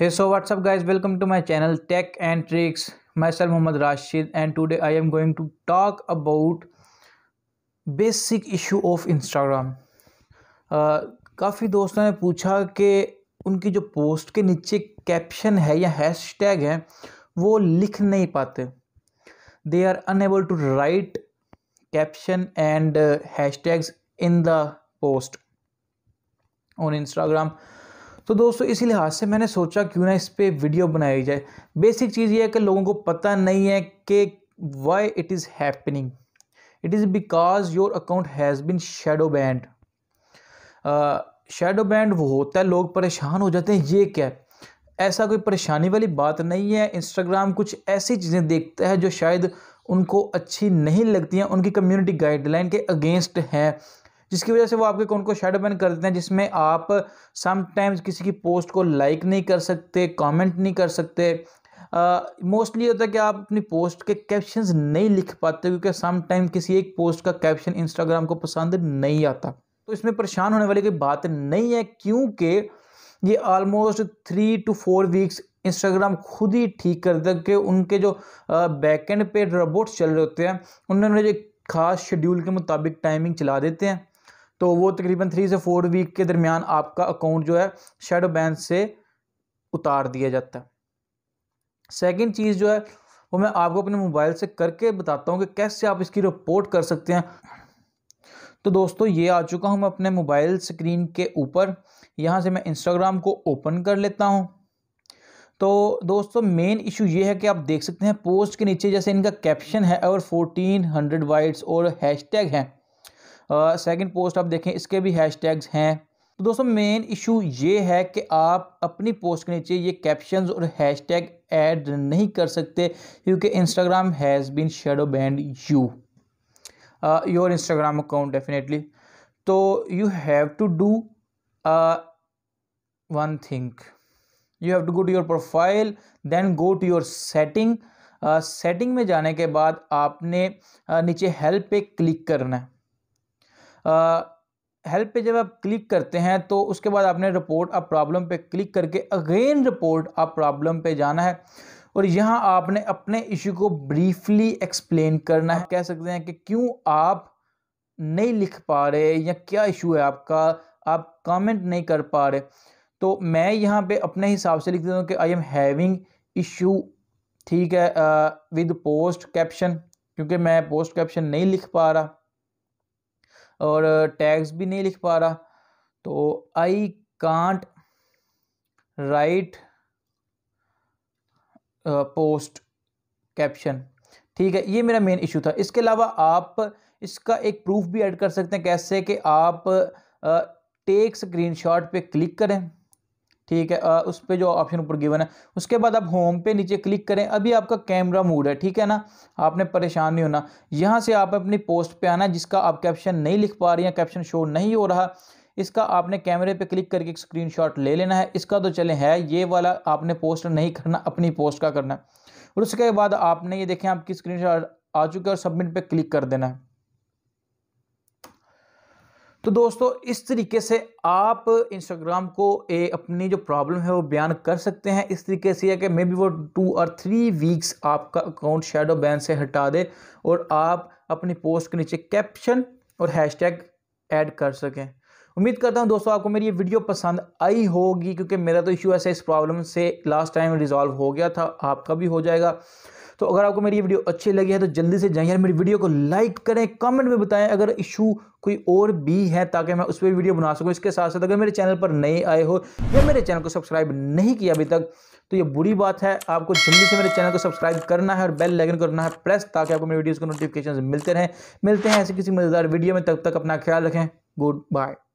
है so what's up guys welcome to my channel tech and tricks myself Mohammad Rashid and today I am going to talk about basic issue of Instagram काफ़ी दोस्तों ने पूछा कि उनकी जो पोस्ट के नीचे कैप्शन है या हैश टैग है वो लिख नहीं पाते they are unable to write caption and hashtags in the post on Instagram तो दोस्तों इसी लिहाज से मैंने सोचा क्यों ना इस पर वीडियो बनाई जाए बेसिक चीज़ ये है कि लोगों को पता नहीं है कि why it is happening it is because your account has been shadow banned shadow banned वो होता है लोग परेशान हो जाते हैं ये क्या ऐसा कोई परेशानी वाली बात नहीं है इंस्टाग्राम कुछ ऐसी चीज़ें देखता है जो शायद उनको अच्छी नहीं लगती हैं उनकी कम्युनिटी गाइडलाइन के अगेंस्ट हैं जिसकी वजह से वो आपके अकाउंट को शेडो बैन कर देते हैं जिसमें आप समटाइम्स किसी की पोस्ट को लाइक नहीं कर सकते कमेंट नहीं कर सकते मोस्टली uh, होता है कि आप अपनी पोस्ट के कैप्शंस नहीं लिख पाते क्योंकि सम टाइम किसी एक पोस्ट का कैप्शन इंस्टाग्राम को पसंद नहीं आता तो इसमें परेशान होने वाली कोई बात नहीं है क्योंकि ये almost three to four weeks Instagram खुद ही ठीक कर देता कि उनके जो बैकेंड पे रोबोट्स चल रहे होते हैं उन्होंने जो खास शेड्यूल के मुताबिक टाइमिंग चला देते हैं तो वो तकरीबन थ्री से फोर वीक के दरमियान आपका अकाउंट जो है शेडो बैन से उतार दिया जाता है सेकेंड चीज़ जो है वो मैं आपको अपने मोबाइल से करके बताता हूँ कि कैसे आप इसकी रिपोर्ट कर सकते हैं तो दोस्तों ये आ चुका हूँ मैं अपने मोबाइल स्क्रीन के ऊपर यहाँ से मैं इंस्टाग्राम को ओपन कर लेता हूँ तो दोस्तों मेन इशू ये है कि आप देख सकते हैं पोस्ट के नीचे जैसे इनका कैप्शन है और 1400 हंड्रेड वाइट्स और हैशटैग हैं सेकंड पोस्ट आप देखें इसके भी हैशटैग्स हैं तो दोस्तों मेन इशू ये है कि आप अपनी पोस्ट के नीचे ये कैप्शन और हैश ऐड नहीं कर सकते क्योंकि Instagram has been shadow banned you your Instagram account definitely तो you have to do one thing you have to go to your profile then go to your setting setting में जाने के बाद आपने uh, नीचे हेल्प पे click करना है हेल्प पे जब आप क्लिक करते हैं तो उसके बाद आपने रिपोर्ट आप प्रॉब्लम पे क्लिक करके अगेन रिपोर्ट आप प्रॉब्लम पे जाना है और यहाँ आपने अपने इशू को ब्रीफली एक्सप्लेन करना है कह सकते हैं कि क्यों आप नहीं लिख पा रहे या क्या इशू है आपका आप कमेंट नहीं कर पा रहे तो मैं यहाँ पे अपने हिसाब से लिख देता हूँ कि आई एम हैविंग इशू ठीक है विद पोस्ट कैप्शन क्योंकि मैं पोस्ट कैप्शन नहीं लिख पा रहा और टैग्स भी नहीं लिख पा रहा तो I can't write post caption ठीक है ये मेरा मेन इशू था इसके अलावा आप इसका एक प्रूफ भी ऐड कर सकते हैं कैसे कि आप टेक स्क्रीनशॉट पे क्लिक करें ठीक है आ, उस पर जो ऑप्शन ऊपर गिवन है उसके बाद आप होम पे नीचे क्लिक करें अभी आपका कैमरा मूड है ठीक है ना आपने परेशान नहीं होना यहाँ से आप अपनी पोस्ट पे आना जिसका आप कैप्शन नहीं लिख पा रही हैं कैप्शन शो नहीं हो रहा इसका आपने कैमरे पे क्लिक करके एक स्क्रीन ले लेना है इसका तो चले है ये वाला आपने पोस्ट नहीं करना अपनी पोस्ट का करना है और उसके बाद आपने ये देखें आपकी स्क्रीन आ चुकी है और सबमिट पर क्लिक कर देना है तो दोस्तों इस तरीके से आप इंस्टाग्राम को ए, अपनी जो प्रॉब्लम है वो बयान कर सकते हैं इस तरीके से है कि मे बी वो टू और थ्री वीक्स आपका अकाउंट शेडो बैन से हटा दे और आप अपनी पोस्ट के नीचे कैप्शन और हैशटैग ऐड कर सकें उम्मीद करता हूं दोस्तों आपको मेरी ये वीडियो पसंद आई होगी क्योंकि मेरा तो इशू ऐसा इस प्रॉब्लम से लास्ट टाइम रिजॉल्व हो गया था आपका भी हो जाएगा तो अगर आपको मेरी ये वीडियो अच्छी लगी है तो जल्दी से जाइए मेरी वीडियो को लाइक करें कमेंट में बताएं अगर इशू कोई और भी है ताकि मैं उस पर वीडियो बना सकूँ इसके साथ साथ अगर मेरे चैनल पर नए आए हो या मेरे चैनल को सब्सक्राइब नहीं किया अभी तक तो ये बुरी बात है आपको जल्दी से मेरे चैनल को सब्सक्राइब करना है और बेल लाइकन करना है प्रेस ताकि आपको मेरे वीडियोज़ को नोटिफिकेशन मिलते रहें मिलते हैं ऐसे किसी मज़ेदार वीडियो में तब तक अपना ख्याल रखें गुड बाय